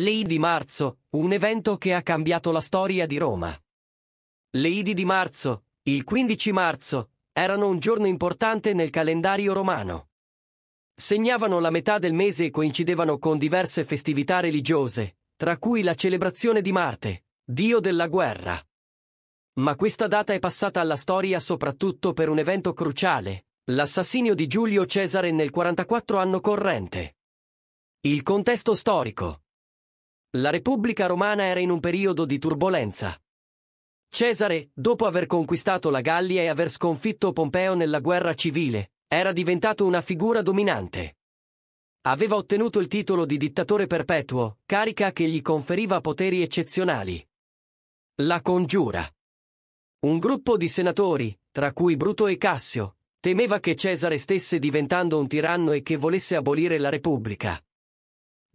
Lady di Marzo, un evento che ha cambiato la storia di Roma. Lady di Marzo, il 15 marzo, erano un giorno importante nel calendario romano. Segnavano la metà del mese e coincidevano con diverse festività religiose, tra cui la celebrazione di Marte, dio della guerra. Ma questa data è passata alla storia soprattutto per un evento cruciale, l'assassinio di Giulio Cesare nel 44 anno corrente. Il contesto storico la Repubblica romana era in un periodo di turbolenza. Cesare, dopo aver conquistato la Gallia e aver sconfitto Pompeo nella guerra civile, era diventato una figura dominante. Aveva ottenuto il titolo di dittatore perpetuo, carica che gli conferiva poteri eccezionali. La congiura. Un gruppo di senatori, tra cui Bruto e Cassio, temeva che Cesare stesse diventando un tiranno e che volesse abolire la Repubblica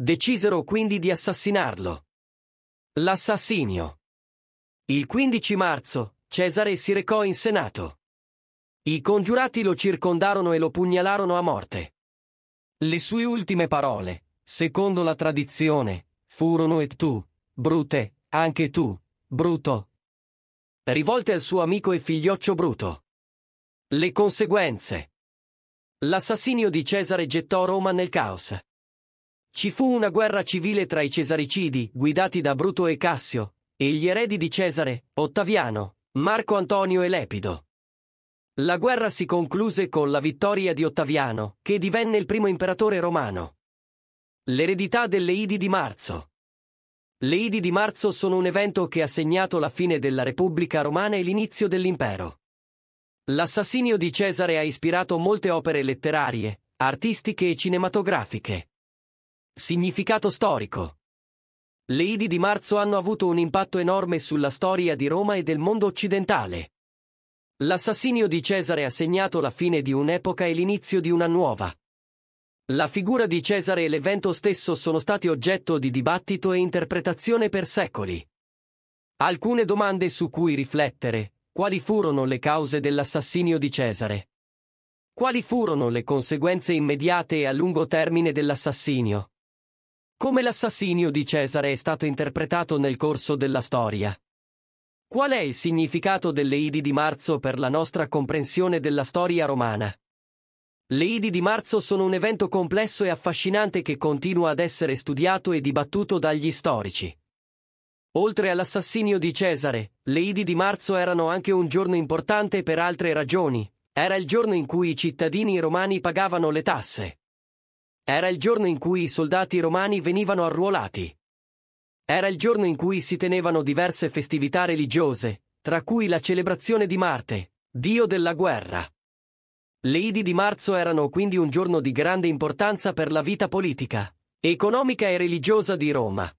decisero quindi di assassinarlo. L'assassinio. Il 15 marzo, Cesare si recò in Senato. I congiurati lo circondarono e lo pugnalarono a morte. Le sue ultime parole, secondo la tradizione, furono et tu, Brute, anche tu, Bruto. Rivolte al suo amico e figlioccio Bruto. Le conseguenze. L'assassinio di Cesare gettò Roma nel caos. Ci fu una guerra civile tra i Cesaricidi, guidati da Bruto e Cassio, e gli eredi di Cesare, Ottaviano, Marco Antonio e Lepido. La guerra si concluse con la vittoria di Ottaviano, che divenne il primo imperatore romano. L'eredità delle Idi di Marzo. Le Idi di Marzo sono un evento che ha segnato la fine della Repubblica Romana e l'inizio dell'impero. L'assassinio di Cesare ha ispirato molte opere letterarie, artistiche e cinematografiche. Significato storico. Le Idi di marzo hanno avuto un impatto enorme sulla storia di Roma e del mondo occidentale. L'assassinio di Cesare ha segnato la fine di un'epoca e l'inizio di una nuova. La figura di Cesare e l'evento stesso sono stati oggetto di dibattito e interpretazione per secoli. Alcune domande su cui riflettere. Quali furono le cause dell'assassinio di Cesare? Quali furono le conseguenze immediate e a lungo termine dell'assassinio? Come l'assassinio di Cesare è stato interpretato nel corso della storia? Qual è il significato delle Idi di marzo per la nostra comprensione della storia romana? Le Idi di marzo sono un evento complesso e affascinante che continua ad essere studiato e dibattuto dagli storici. Oltre all'assassinio di Cesare, le Idi di marzo erano anche un giorno importante per altre ragioni. Era il giorno in cui i cittadini romani pagavano le tasse. Era il giorno in cui i soldati romani venivano arruolati. Era il giorno in cui si tenevano diverse festività religiose, tra cui la celebrazione di Marte, dio della guerra. Le Idi di marzo erano quindi un giorno di grande importanza per la vita politica, economica e religiosa di Roma.